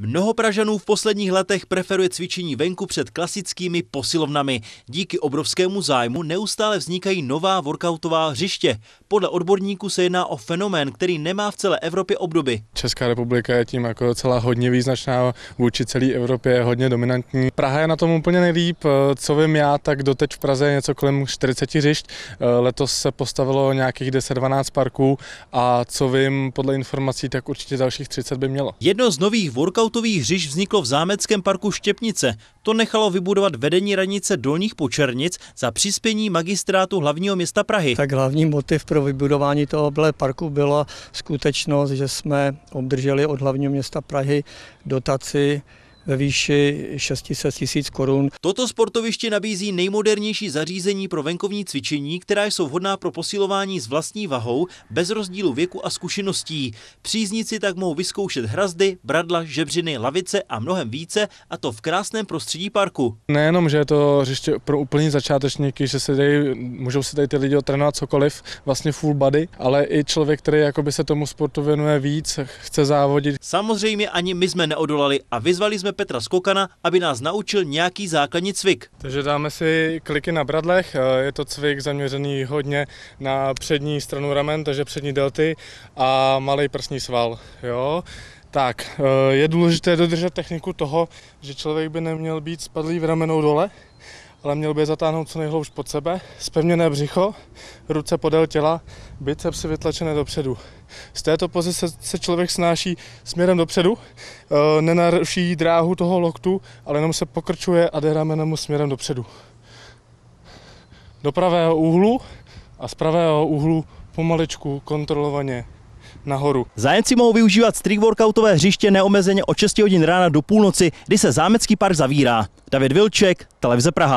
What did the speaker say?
Mnoho Pražanů v posledních letech preferuje cvičení venku před klasickými posilovnami. Díky obrovskému zájmu neustále vznikají nová workoutová hřiště. Podle odborníků se jedná o fenomén, který nemá v celé Evropě obdoby. Česká republika je tím jako celá hodně význačná, vůči celé Evropě je hodně dominantní. Praha je na tom úplně nejlíp. Co vím já, tak doteď v Praze je něco kolem 40 hřišť. Letos se postavilo nějakých 10-12 parků a co vím podle informací, tak určitě dalších 30 by mělo. Jedno z nových workout skautových hřiš vzniklo v zámeckém parku Štěpnice. To nechalo vybudovat vedení radnice Dolních Počernic za přispění magistrátu hlavního města Prahy. Tak hlavní motiv pro vybudování tohohle parku byla skutečnost, že jsme obdrželi od hlavního města Prahy dotaci ve výši 600 tisíc korun. Toto sportoviště nabízí nejmodernější zařízení pro venkovní cvičení, která jsou vhodná pro posilování s vlastní vahou, bez rozdílu věku a zkušeností. Příznici tak mohou vyzkoušet hrazdy, bradla, žebřiny, lavice a mnohem více, a to v krásném prostředí parku. Nejenom, že je to hřiště pro úplní začátečníky, že se dej, můžou si tady ty lidi trénovat cokoliv, vlastně full body, ale i člověk, který jakoby se tomu sportu věnuje víc, chce závodit. Samozřejmě ani my jsme neodolali a vyzvali jsme Petra Skokana, aby nás naučil nějaký základní cvik. Takže dáme si kliky na bradlech, eh, je to cvik zaměřený hodně na přední stranu ramen, takže přední delty a malý prsní sval. Jo? Tak, eh, je důležité dodržet techniku toho, že člověk by neměl být spadlý v ramenou dole, ale měl by je zatáhnout co nejhloubš pod sebe, spevněné břicho, ruce podél těla, bicepsy vytlačené dopředu. Z této pozice se člověk snáší směrem dopředu, e, nenaruší dráhu toho loktu, ale jenom se pokrčuje a jde ramenem směrem dopředu. Do pravého úhlu a z pravého úhlu pomaličku, kontrolovaně nahoru. Zájemci mohou využívat street workoutové hřiště neomezeně od 6 hodin rána do půlnoci, kdy se zámecký park zavírá. David Vilček, Televize Praha.